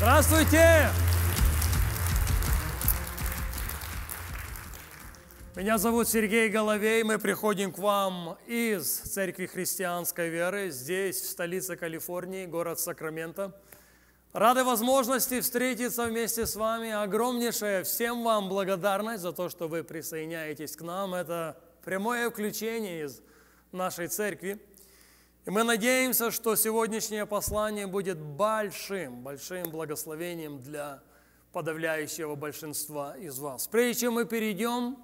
Здравствуйте! Меня зовут Сергей Головей, мы приходим к вам из Церкви Христианской Веры, здесь, в столице Калифорнии, город Сакраменто. Рады возможности встретиться вместе с вами. Огромнейшая всем вам благодарность за то, что вы присоединяетесь к нам. Это прямое включение из нашей церкви. И мы надеемся, что сегодняшнее послание будет большим, большим благословением для подавляющего большинства из вас. Прежде чем мы перейдем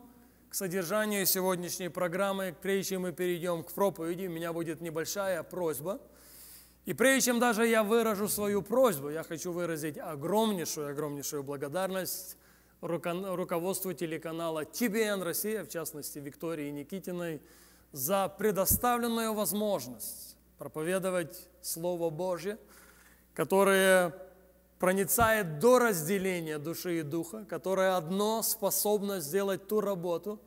к содержанию сегодняшней программы, прежде чем мы перейдем к проповеди, у меня будет небольшая просьба. И прежде чем даже я выражу свою просьбу, я хочу выразить огромнейшую, огромнейшую благодарность руководству телеканала ТБН Россия, в частности Виктории Никитиной, за предоставленную возможность проповедовать Слово Божье, которое проницает до разделения души и духа, которое одно способно сделать ту работу,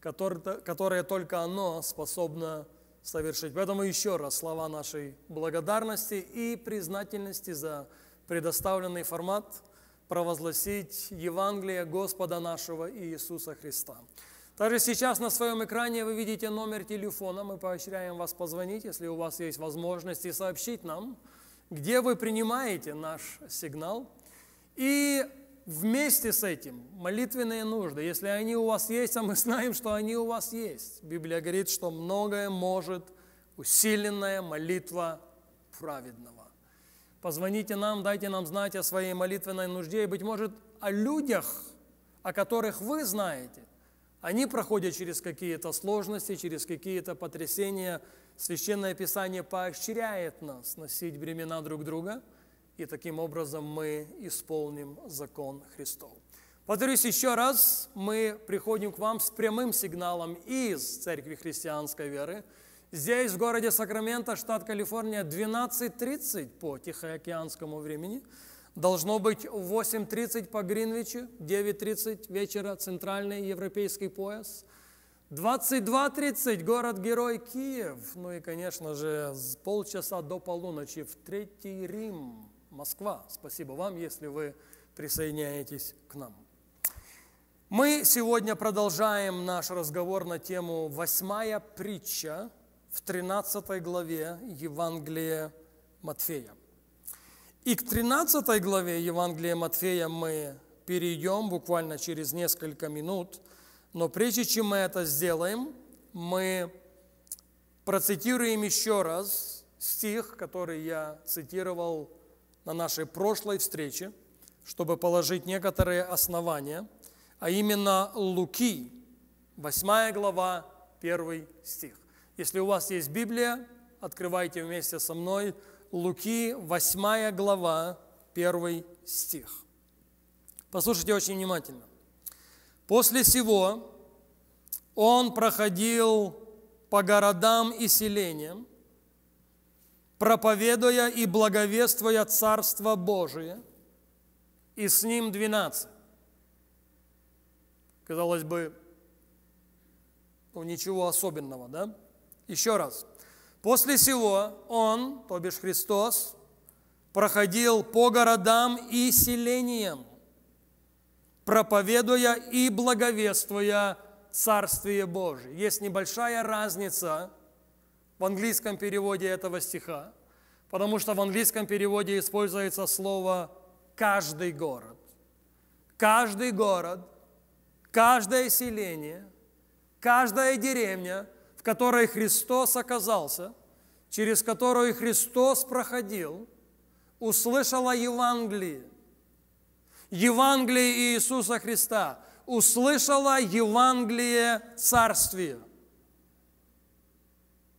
которая только оно способно совершить. Поэтому еще раз слова нашей благодарности и признательности за предоставленный формат провозгласить Евангелие Господа нашего Иисуса Христа. Даже сейчас на своем экране вы видите номер телефона. Мы поощряем вас позвонить, если у вас есть возможность, и сообщить нам, где вы принимаете наш сигнал. И вместе с этим молитвенные нужды, если они у вас есть, а мы знаем, что они у вас есть. Библия говорит, что многое может усиленная молитва праведного. Позвоните нам, дайте нам знать о своей молитвенной нужде и, быть может, о людях, о которых вы знаете – они проходят через какие-то сложности, через какие-то потрясения. Священное Писание поощряет нас носить бремена друг друга, и таким образом мы исполним закон Христов. Повторюсь еще раз, мы приходим к вам с прямым сигналом из Церкви Христианской Веры. Здесь, в городе Сакраменто, штат Калифорния, 12.30 по Тихоокеанскому времени – Должно быть 8.30 по Гринвичу, 9.30 вечера центральный европейский пояс. 22.30 город-герой Киев. Ну и, конечно же, с полчаса до полуночи в Третий Рим, Москва. Спасибо вам, если вы присоединяетесь к нам. Мы сегодня продолжаем наш разговор на тему «Восьмая притча» в 13 главе Евангелия Матфея. И к 13 главе Евангелия Матфея мы перейдем буквально через несколько минут. Но прежде чем мы это сделаем, мы процитируем еще раз стих, который я цитировал на нашей прошлой встрече, чтобы положить некоторые основания, а именно Луки, 8 глава, 1 стих. Если у вас есть Библия, открывайте вместе со мной – Луки, 8 глава, 1 стих. Послушайте очень внимательно. После всего он проходил по городам и селениям, проповедуя и благовествуя Царство Божие, и с ним двенадцать. Казалось бы, ну, ничего особенного, да? Еще раз. После сего он, то бишь Христос, проходил по городам и селениям, проповедуя и благовествуя Царствие Божие. Есть небольшая разница в английском переводе этого стиха, потому что в английском переводе используется слово «каждый город». Каждый город, каждое селение, каждая деревня – которой Христос оказался, через которую Христос проходил, услышала Евангелие. Евангелие Иисуса Христа. Услышала Евангелие Царствия.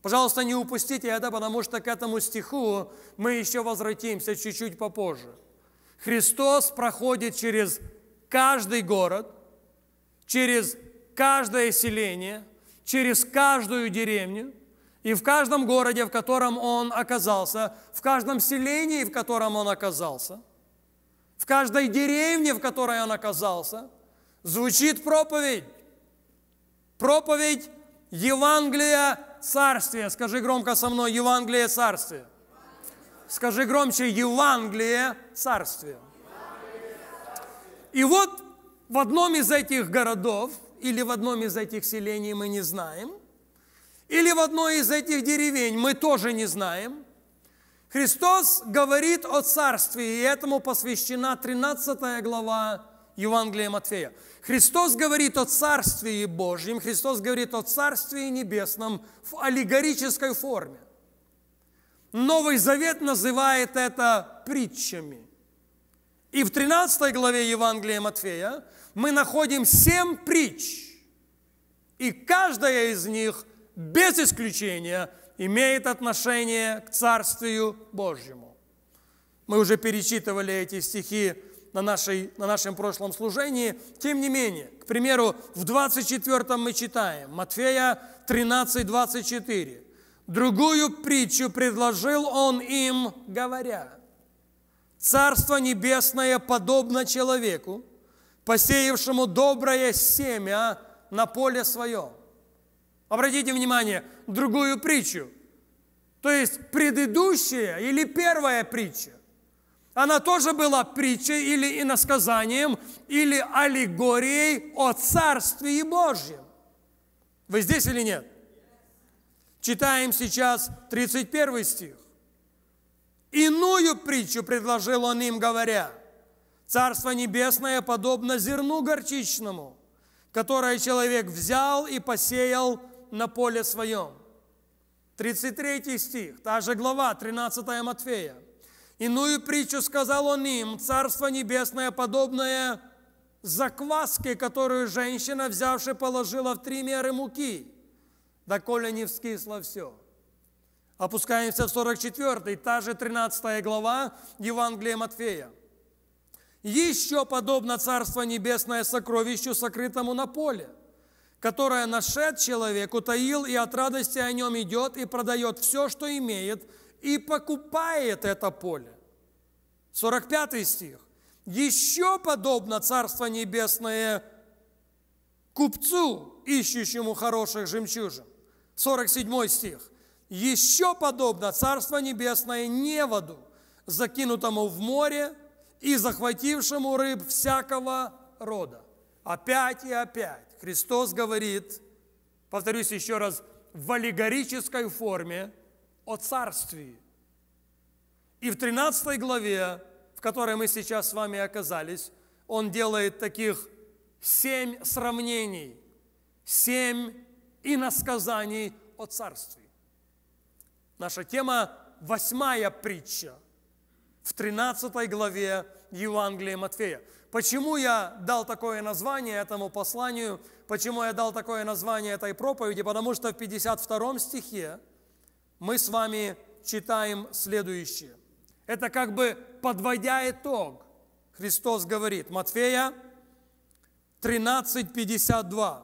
Пожалуйста, не упустите это, потому что к этому стиху мы еще возвратимся чуть-чуть попозже. Христос проходит через каждый город, через каждое селение – через каждую деревню, и в каждом городе, в котором он оказался, в каждом селении, в котором он оказался, в каждой деревне, в которой он оказался, звучит проповедь. Проповедь Евангелия Царствия. Скажи громко со мной Евангелие Царствия. Скажи громче Евангелие Царствия. И вот в одном из этих городов – или в одном из этих селений мы не знаем, или в одной из этих деревень мы тоже не знаем. Христос говорит о Царстве, и этому посвящена 13 глава Евангелия Матфея. Христос говорит о Царстве Божьем, Христос говорит о Царстве Небесном в аллегорической форме. Новый Завет называет это притчами – и в 13 главе Евангелия Матфея мы находим семь притч, и каждая из них, без исключения, имеет отношение к Царствию Божьему. Мы уже перечитывали эти стихи на, нашей, на нашем прошлом служении. Тем не менее, к примеру, в 24 мы читаем Матфея 13, 24. «Другую притчу предложил он им, говоря, Царство Небесное подобно человеку, посеявшему доброе семя на поле своем. Обратите внимание, другую притчу. То есть предыдущая или первая притча, она тоже была притчей или иносказанием, или аллегорией о Царстве Божьем. Вы здесь или нет? Читаем сейчас 31 стих. Иную притчу предложил он им, говоря, «Царство небесное подобно зерну горчичному, которое человек взял и посеял на поле своем». 33 стих, та же глава, 13 Матфея. «Иную притчу сказал он им, «Царство небесное подобное закваске, которую женщина, взявши, положила в три меры муки, доколе не вскисло все». Опускаемся в 44, та же 13 глава Евангелия Матфея. «Еще подобно Царство Небесное сокровищу, сокрытому на поле, которое нашед человек, утаил и от радости о нем идет и продает все, что имеет, и покупает это поле». 45 стих. «Еще подобно Царство Небесное купцу, ищущему хороших жемчужин». 47 стих. Еще подобно Царство Небесное неводу, закинутому в море и захватившему рыб всякого рода. Опять и опять Христос говорит, повторюсь еще раз, в аллегорической форме о царствии. И в 13 главе, в которой мы сейчас с вами оказались, он делает таких семь сравнений, семь иносказаний о царствии. Наша тема – восьмая притча в 13 главе Евангелия Матфея. Почему я дал такое название этому посланию? Почему я дал такое название этой проповеди? Потому что в 52 стихе мы с вами читаем следующее. Это как бы подводя итог. Христос говорит, Матфея 13:52.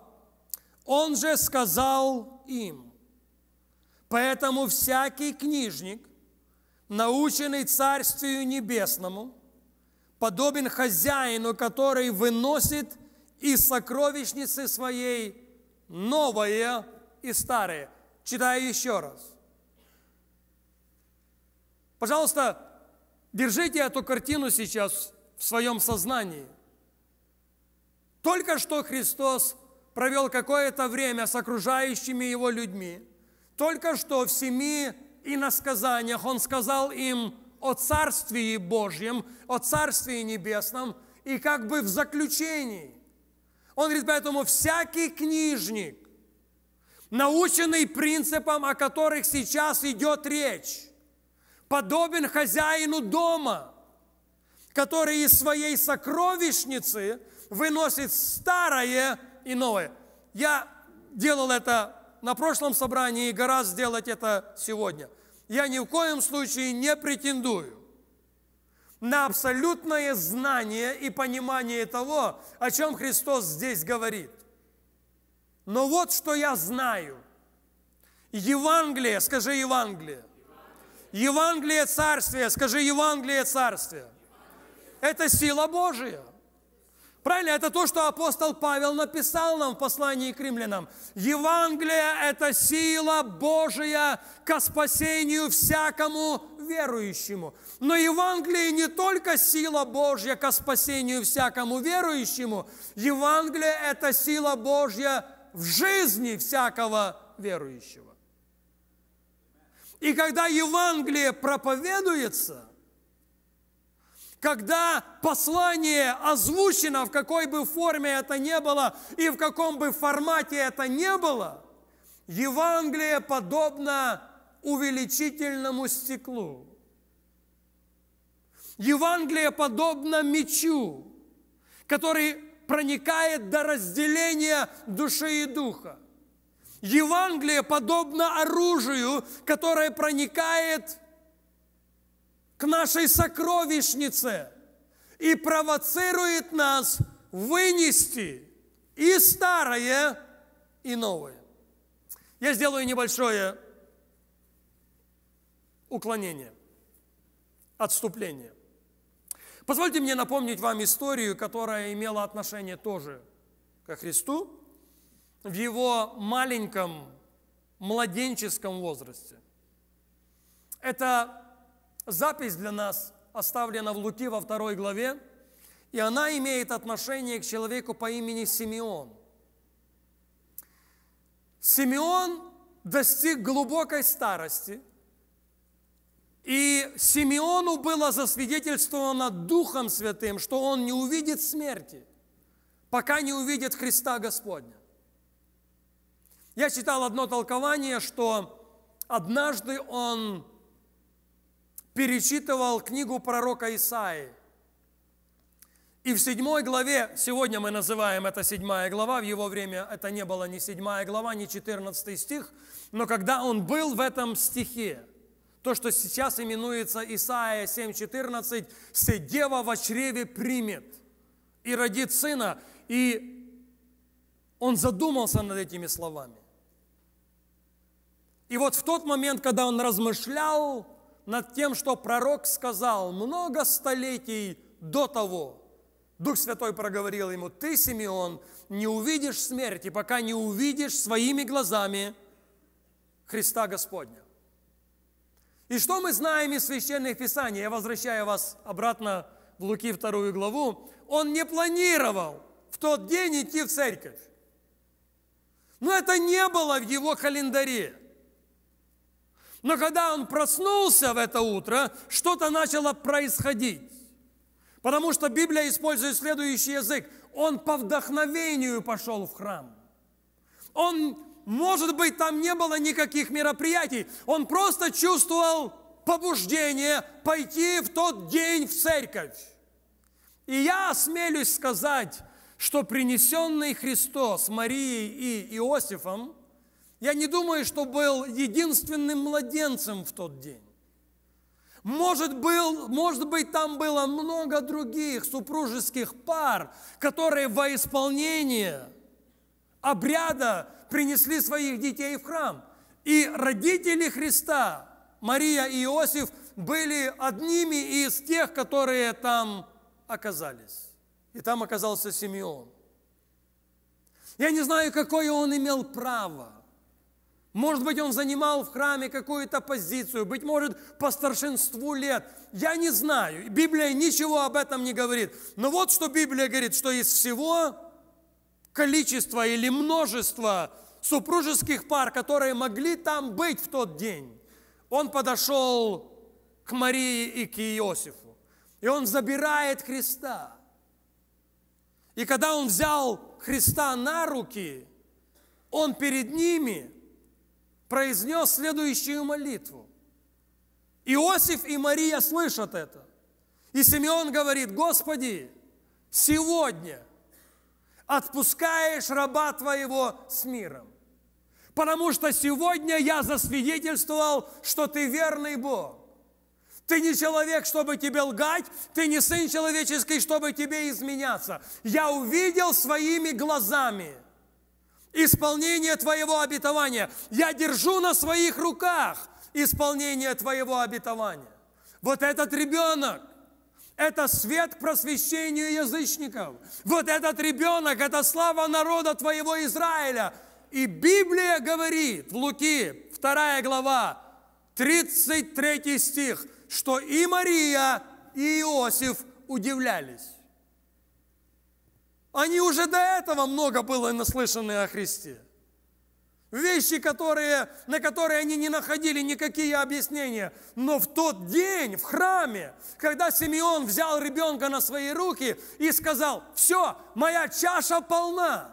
Он же сказал им, Поэтому всякий книжник, наученный Царствию Небесному, подобен хозяину, который выносит из сокровищницы своей новое и старое. Читаю еще раз. Пожалуйста, держите эту картину сейчас в своем сознании. Только что Христос провел какое-то время с окружающими его людьми – только что в семи иносказаниях он сказал им о Царствии Божьем, о Царствии Небесном, и как бы в заключении. Он говорит, поэтому всякий книжник, наученный принципам, о которых сейчас идет речь, подобен хозяину дома, который из своей сокровищницы выносит старое и новое. Я делал это на прошлом собрании и гора сделать это сегодня. Я ни в коем случае не претендую на абсолютное знание и понимание того, о чем Христос здесь говорит. Но вот что я знаю. Евангелие, скажи Евангелие. Евангелие Царствия, скажи Евангелие Царствия. Это сила Божия. Правильно? Это то, что апостол Павел написал нам в послании к римлянам. Евангелие – это сила Божия ко спасению всякому верующему. Но Евангелие не только сила Божья ко спасению всякому верующему. Евангелие – это сила Божья в жизни всякого верующего. И когда Евангелие проповедуется – когда послание озвучено, в какой бы форме это ни было и в каком бы формате это ни было, Евангелие подобно увеличительному стеклу. Евангелие подобно мечу, который проникает до разделения души и духа. Евангелие подобно оружию, которое проникает к нашей сокровищнице и провоцирует нас вынести и старое, и новое. Я сделаю небольшое уклонение, отступление. Позвольте мне напомнить вам историю, которая имела отношение тоже ко Христу в его маленьком младенческом возрасте. Это Запись для нас оставлена в Луки во второй главе, и она имеет отношение к человеку по имени Симеон. Симеон достиг глубокой старости, и Симеону было засвидетельствовано Духом Святым, что он не увидит смерти, пока не увидит Христа Господня. Я читал одно толкование, что однажды он перечитывал книгу пророка Исаии. И в седьмой главе, сегодня мы называем это седьмая глава, в его время это не было ни седьмая глава, ни четырнадцатый стих, но когда он был в этом стихе, то, что сейчас именуется Исаия 7.14, «Седева во чреве примет и родит сына». И он задумался над этими словами. И вот в тот момент, когда он размышлял, над тем, что пророк сказал много столетий до того. Дух Святой проговорил ему, ты, Симеон, не увидишь смерти, пока не увидишь своими глазами Христа Господня. И что мы знаем из Священных Писаний? Я возвращаю вас обратно в Луки вторую главу. Он не планировал в тот день идти в церковь. Но это не было в его календаре. Но когда он проснулся в это утро, что-то начало происходить. Потому что Библия использует следующий язык. Он по вдохновению пошел в храм. Он, может быть, там не было никаких мероприятий. Он просто чувствовал побуждение пойти в тот день в церковь. И я осмелюсь сказать, что принесенный Христос Марией и Иосифом – я не думаю, что был единственным младенцем в тот день. Может, был, может быть, там было много других супружеских пар, которые во исполнение обряда принесли своих детей в храм. И родители Христа, Мария и Иосиф, были одними из тех, которые там оказались. И там оказался Симеон. Я не знаю, какое он имел право – может быть, он занимал в храме какую-то позицию, быть может, по старшинству лет. Я не знаю. Библия ничего об этом не говорит. Но вот что Библия говорит, что из всего количества или множества супружеских пар, которые могли там быть в тот день, он подошел к Марии и к Иосифу. И он забирает Христа. И когда он взял Христа на руки, он перед ними – произнес следующую молитву. Иосиф и Мария слышат это. И Симеон говорит, Господи, сегодня отпускаешь раба Твоего с миром. Потому что сегодня я засвидетельствовал, что Ты верный Бог. Ты не человек, чтобы тебе лгать, ты не сын человеческий, чтобы тебе изменяться. Я увидел своими глазами – исполнение Твоего обетования. Я держу на своих руках исполнение Твоего обетования. Вот этот ребенок, это свет к просвещению язычников. Вот этот ребенок, это слава народа Твоего Израиля. И Библия говорит в Луки, 2 глава, 33 стих, что и Мария, и Иосиф удивлялись. Они уже до этого много было наслышаны о Христе. Вещи, которые, на которые они не находили никакие объяснения. Но в тот день в храме, когда Симеон взял ребенка на свои руки и сказал, все, моя чаша полна,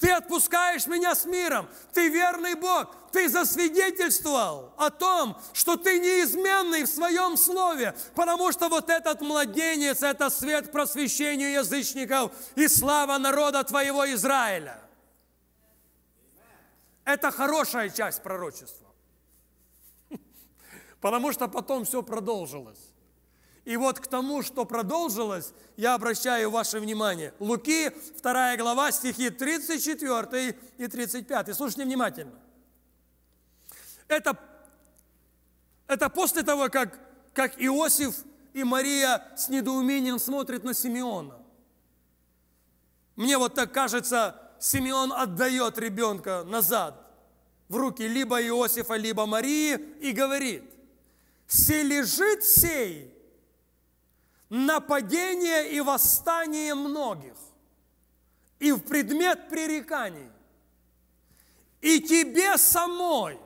ты отпускаешь меня с миром. Ты верный Бог. Ты засвидетельствовал о том, что ты неизменный в своем слове, потому что вот этот младенец – это свет просвещению язычников и слава народа твоего Израиля. Это хорошая часть пророчества. Потому что потом все продолжилось. И вот к тому, что продолжилось, я обращаю ваше внимание. Луки, 2 глава, стихи 34 и 35. Слушайте внимательно. Это, это после того, как, как Иосиф и Мария с недоумением смотрят на Симеона. Мне вот так кажется, Симеон отдает ребенка назад в руки либо Иосифа, либо Марии и говорит, «Се лежит сей, нападение и восстание многих, и в предмет пререканий, и тебе самой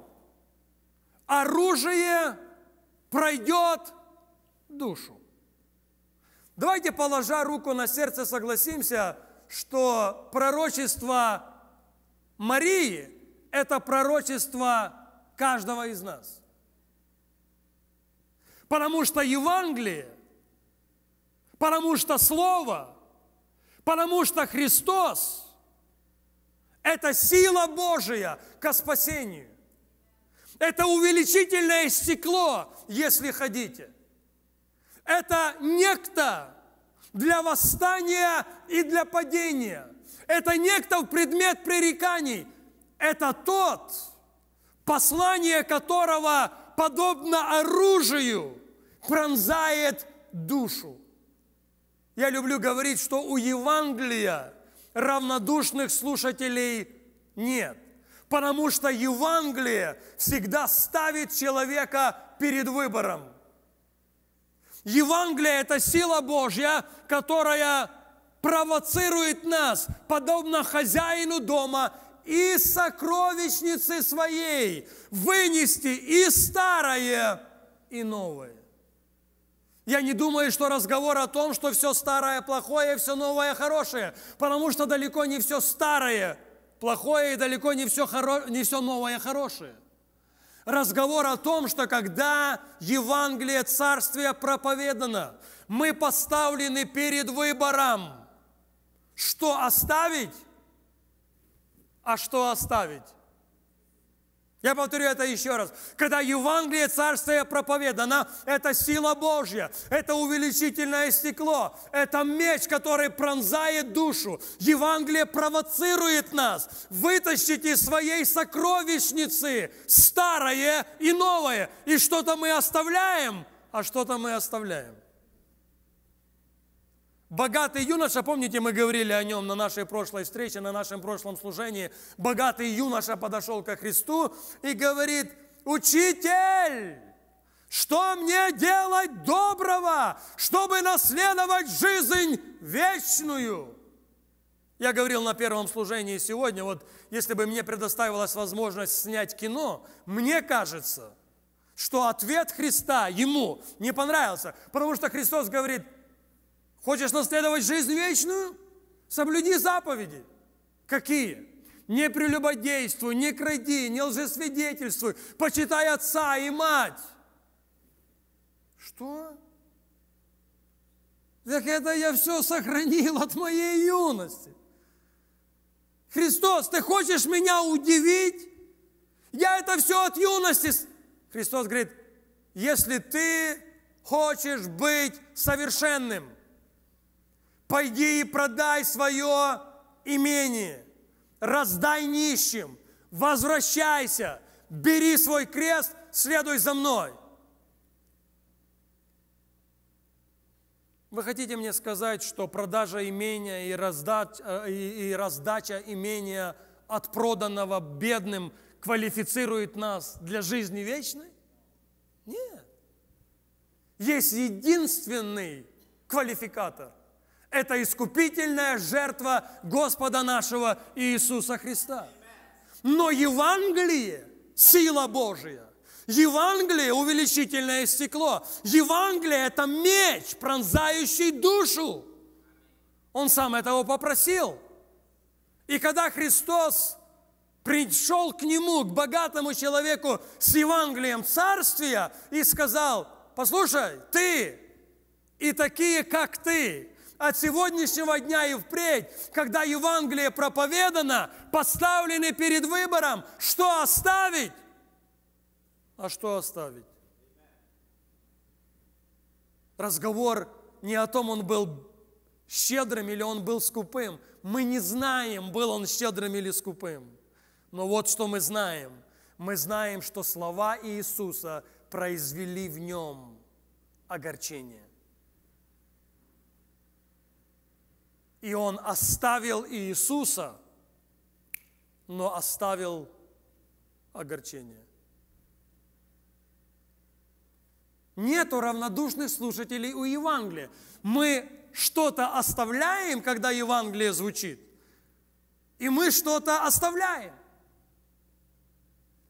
оружие пройдет душу. Давайте, положа руку на сердце, согласимся, что пророчество Марии – это пророчество каждого из нас. Потому что Евангелие потому что Слово, потому что Христос – это сила Божия ко спасению. Это увеличительное стекло, если хотите. Это некто для восстания и для падения. Это некто в предмет пререканий. Это тот, послание которого, подобно оружию, пронзает душу. Я люблю говорить, что у Евангелия равнодушных слушателей нет. Потому что Евангелие всегда ставит человека перед выбором. Евангелие – это сила Божья, которая провоцирует нас, подобно хозяину дома, из сокровищницы своей вынести и старое, и новое. Я не думаю, что разговор о том, что все старое плохое, все новое хорошее, потому что далеко не все старое плохое и далеко не все, хоро... не все новое хорошее. Разговор о том, что когда Евангелие Царствия проповедано, мы поставлены перед выбором, что оставить, а что оставить. Я повторю это еще раз. Когда Евангелие Царствия проповедано, это сила Божья, это увеличительное стекло, это меч, который пронзает душу. Евангелие провоцирует нас. Вытащите из своей сокровищницы старое и новое. И что-то мы оставляем, а что-то мы оставляем. Богатый юноша, помните, мы говорили о нем на нашей прошлой встрече, на нашем прошлом служении. Богатый юноша подошел ко Христу и говорит, «Учитель, что мне делать доброго, чтобы наследовать жизнь вечную?» Я говорил на первом служении сегодня, вот если бы мне предоставилась возможность снять кино, мне кажется, что ответ Христа ему не понравился, потому что Христос говорит – Хочешь наследовать жизнь вечную? Соблюди заповеди. Какие? Не прелюбодействуй, не кради, не лжесвидетельствуй, почитай отца и мать. Что? Так это я все сохранил от моей юности. Христос, ты хочешь меня удивить? Я это все от юности. Христос говорит, если ты хочешь быть совершенным, пойди и продай свое имение, раздай нищим, возвращайся, бери свой крест, следуй за мной. Вы хотите мне сказать, что продажа имения и, раздача, э, и, и раздача имения от проданного бедным квалифицирует нас для жизни вечной? Нет. Есть единственный квалификатор – это искупительная жертва Господа нашего Иисуса Христа. Но Евангелие, сила Божия, Евангелие – увеличительное стекло. Евангелие – это меч, пронзающий душу. Он сам этого попросил. И когда Христос пришел к нему, к богатому человеку с Евангелием Царствия и сказал, послушай, ты и такие, как ты, от сегодняшнего дня и впредь, когда Евангелие проповедано, поставлены перед выбором, что оставить, а что оставить. Разговор не о том, он был щедрым или он был скупым. Мы не знаем, был он щедрым или скупым. Но вот что мы знаем. Мы знаем, что слова Иисуса произвели в нем огорчение. И он оставил Иисуса, но оставил огорчение. Нету равнодушных слушателей у Евангелия. Мы что-то оставляем, когда Евангелие звучит, и мы что-то оставляем.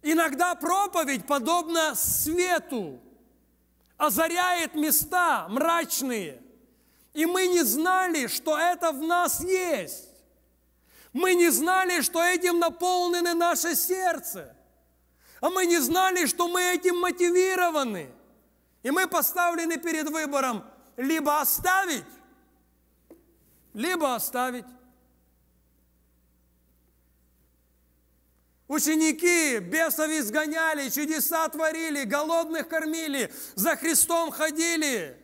Иногда проповедь подобно свету, озаряет места мрачные. И мы не знали, что это в нас есть. Мы не знали, что этим наполнены наше сердце. А мы не знали, что мы этим мотивированы. И мы поставлены перед выбором либо оставить, либо оставить. Ученики бесов изгоняли, чудеса творили, голодных кормили, за Христом ходили –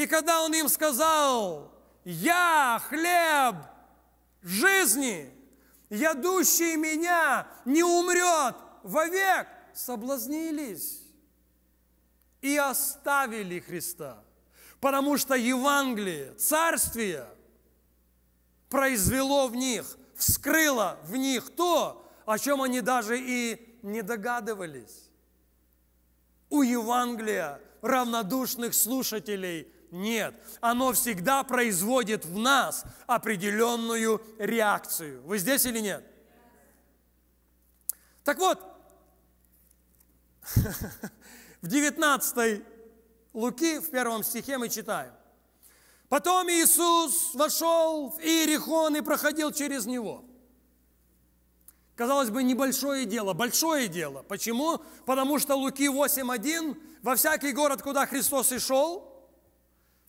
и когда он им сказал, «Я хлеб жизни, ядущий меня не умрет вовек», соблазнились и оставили Христа. Потому что Евангелие, Царствие произвело в них, вскрыло в них то, о чем они даже и не догадывались. У Евангелия равнодушных слушателей нет, оно всегда производит в нас определенную реакцию. Вы здесь или нет? Так вот, в 19 Луки, в первом стихе мы читаем. Потом Иисус вошел в Иерихон и проходил через него. Казалось бы, небольшое дело, большое дело. Почему? Потому что Луки 8.1, во всякий город, куда Христос и шел,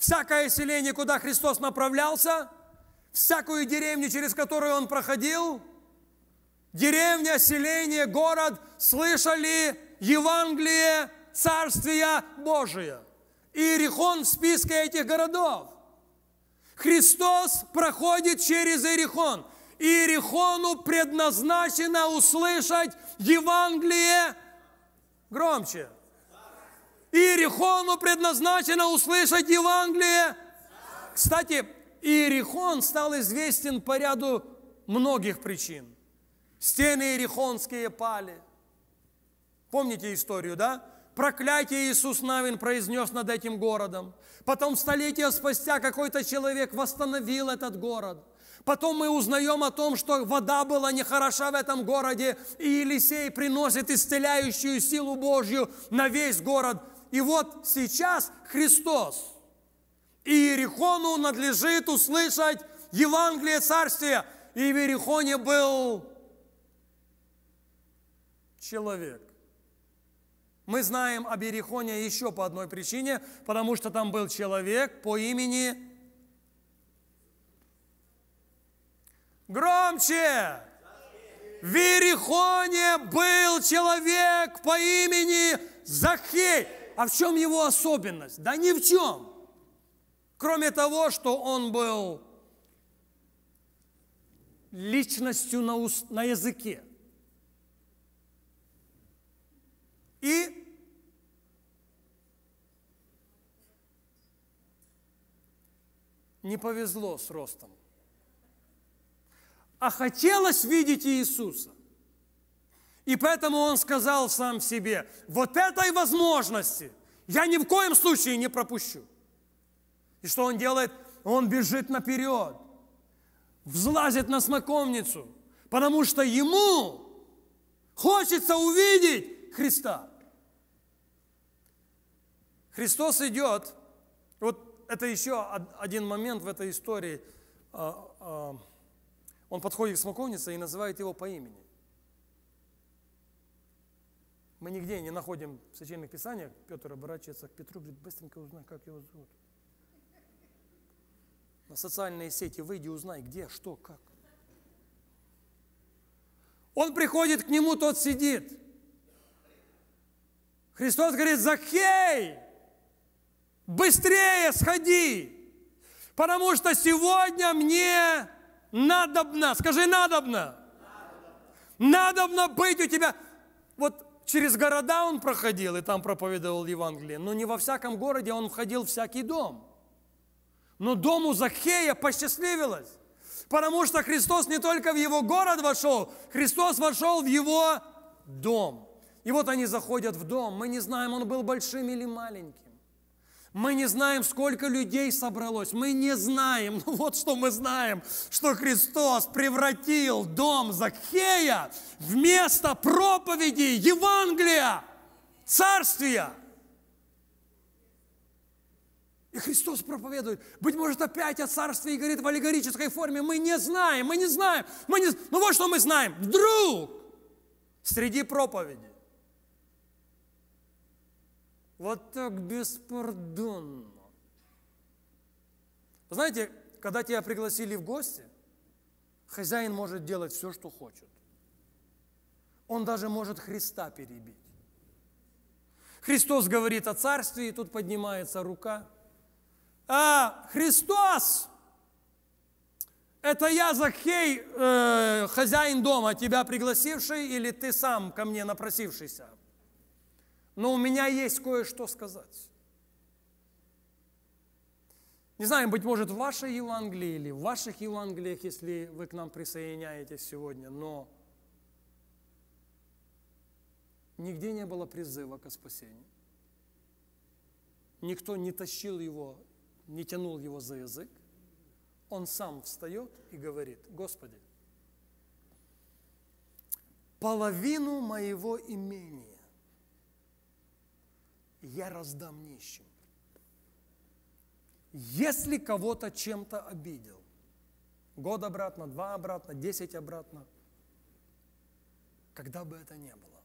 Всякое селение, куда Христос направлялся, всякую деревню, через которую Он проходил, деревня, селение, город слышали Евангелие Царствия Божия. Иерихон в списке этих городов. Христос проходит через Иерихон. Иерихону предназначено услышать Евангелие громче – Иерихону предназначено услышать Евангелие. Кстати, Иерихон стал известен по ряду многих причин. Стены Иерихонские пали. Помните историю, да? Проклятие Иисус Навин произнес над этим городом. Потом столетия спустя какой-то человек восстановил этот город. Потом мы узнаем о том, что вода была нехороша в этом городе, и Елисей приносит исцеляющую силу Божью на весь город. И вот сейчас Христос. И Иерихону надлежит услышать Евангелие Царствия. И в Иерихоне был человек. Мы знаем об Иерихоне еще по одной причине, потому что там был человек по имени Громче! В Иерихоне был человек по имени Захей. А в чем его особенность? Да ни в чем. Кроме того, что он был личностью на, уст, на языке. И не повезло с ростом. А хотелось видеть Иисуса. И поэтому он сказал сам себе, вот этой возможности я ни в коем случае не пропущу. И что он делает? Он бежит наперед, взлазит на смоковницу, потому что ему хочется увидеть Христа. Христос идет, вот это еще один момент в этой истории, а, а, он подходит к смоковнице и называет его по имени. Мы нигде не находим в Священных Писаниях, Петр оборачивается к Петру, говорит, быстренько узнай, как его зовут. На социальные сети выйди, узнай, где, что, как. Он приходит к нему, тот сидит. Христос говорит, Захей, быстрее сходи, потому что сегодня мне надобно, скажи надобно, надобно, надобно быть у тебя. Вот Через города он проходил и там проповедовал Евангелие, но не во всяком городе он входил в всякий дом. Но дому Захея посчастливилось, потому что Христос не только в его город вошел, Христос вошел в его дом. И вот они заходят в дом. Мы не знаем, он был большим или маленьким. Мы не знаем, сколько людей собралось. Мы не знаем. Но ну вот что мы знаем, что Христос превратил дом Закхея в место проповеди Евангелия, Царствия. И Христос проповедует, быть может, опять о царстве и говорит в аллегорической форме. Мы не знаем, мы не знаем, мы не... Ну вот что мы знаем. Вдруг среди проповеди вот так беспардонно. знаете, когда тебя пригласили в гости, хозяин может делать все, что хочет. Он даже может Христа перебить. Христос говорит о царстве, и тут поднимается рука. А, Христос! Это я, Захей, э, хозяин дома, тебя пригласивший, или ты сам ко мне напросившийся? Но у меня есть кое-что сказать. Не знаю, быть может, в вашей Евангелии или в ваших Евангелиях, если вы к нам присоединяетесь сегодня, но нигде не было призыва к спасению. Никто не тащил его, не тянул его за язык. Он сам встает и говорит, Господи, половину моего имения я раздам нищим. Если кого-то чем-то обидел, год обратно, два обратно, десять обратно, когда бы это ни было,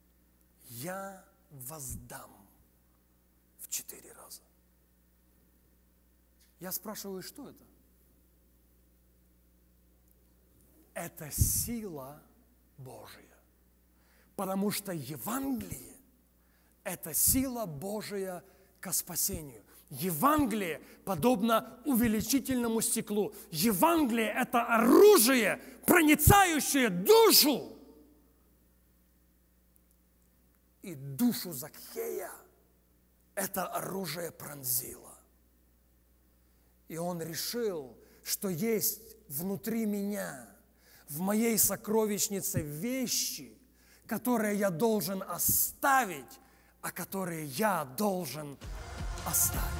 я воздам в четыре раза. Я спрашиваю, что это? Это сила Божия. Потому что Евангелие это сила Божия ко спасению. Евангелие подобно увеличительному стеклу. Евангелие – это оружие, проницающее душу. И душу Закхея это оружие пронзило. И он решил, что есть внутри меня, в моей сокровищнице вещи, которые я должен оставить, о которой я должен оставить.